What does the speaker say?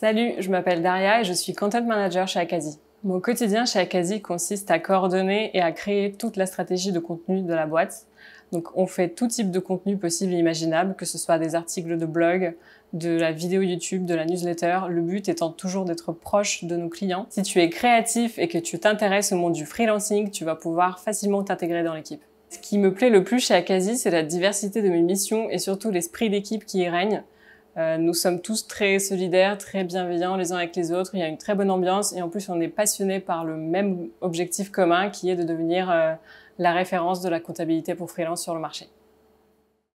Salut, je m'appelle Daria et je suis content manager chez Akazi. Mon quotidien chez Akazi consiste à coordonner et à créer toute la stratégie de contenu de la boîte. Donc on fait tout type de contenu possible et imaginable, que ce soit des articles de blog, de la vidéo YouTube, de la newsletter, le but étant toujours d'être proche de nos clients. Si tu es créatif et que tu t'intéresses au monde du freelancing, tu vas pouvoir facilement t'intégrer dans l'équipe. Ce qui me plaît le plus chez Akazi, c'est la diversité de mes missions et surtout l'esprit d'équipe qui y règne. Euh, nous sommes tous très solidaires, très bienveillants les uns avec les autres. Il y a une très bonne ambiance et en plus, on est passionnés par le même objectif commun qui est de devenir euh, la référence de la comptabilité pour freelance sur le marché.